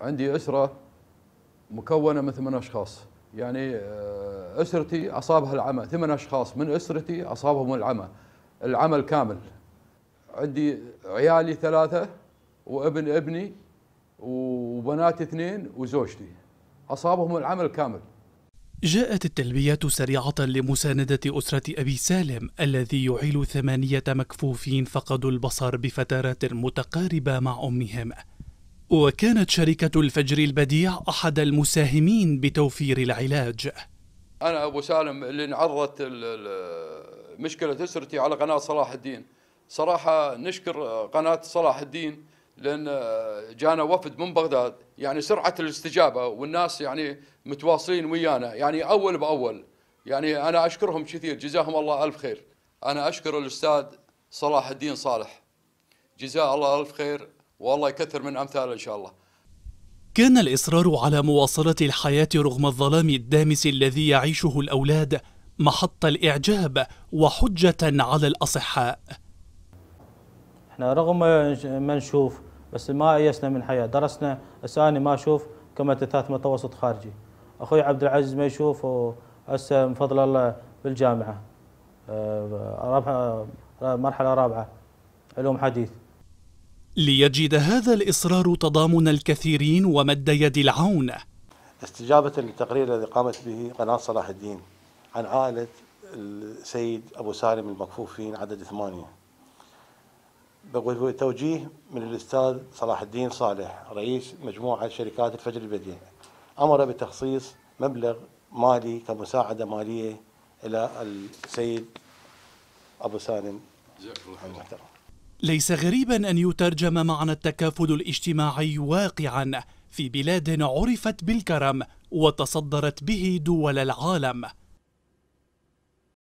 عندي أسرة مكونة من ثمان أشخاص يعني آه، أسرتي أصابها العمى ثمان أشخاص من أسرتي أصابهم العمى العمى الكامل عندي عيالي ثلاثة وابن ابني وبناتي اثنين وزوجتي أصابهم العمل كامل جاءت التلبية سريعة لمساندة أسرة أبي سالم الذي يعيل ثمانية مكفوفين فقدوا البصر بفترات متقاربة مع أمهم وكانت شركة الفجر البديع أحد المساهمين بتوفير العلاج أنا أبو سالم اللي انعرضت مشكلة أسرتي على قناة صلاح الدين صراحة نشكر قناة صلاح الدين لأن جانا وفد من بغداد يعني سرعة الاستجابة والناس يعني متواصلين ويانا يعني أول بأول يعني أنا أشكرهم كثير جزاهم الله ألف خير أنا أشكر الأستاذ صلاح الدين صالح جزاه الله ألف خير والله يكثر من أمثال إن شاء الله كان الإصرار على مواصلة الحياة رغم الظلام الدامس الذي يعيشه الأولاد محط الإعجاب وحجة على الأصحاء احنا رغم ما نشوف بس ما ايسنا من حياة درسنا أساني ما أشوف كما ثلاث متوسط خارجي أخوي عبد العزيز ما يشوف هسه من فضل الله بالجامعة آه، مرحلة رابعة علوم حديث ليجد هذا الإصرار تضامن الكثيرين ومد يد العون استجابة للتقرير الذي قامت به قناة صلاح الدين عن عائلة السيد أبو سالم المكفوفين عدد ثمانية بتوجيه من الأستاذ صلاح الدين صالح رئيس مجموعة شركات الفجر البديع أمر بتخصيص مبلغ مالي كمساعدة مالية إلى السيد أبو سالم المحترم ليس غريبا أن يترجم معنى التكافل الاجتماعي واقعا في بلاد عرفت بالكرم وتصدرت به دول العالم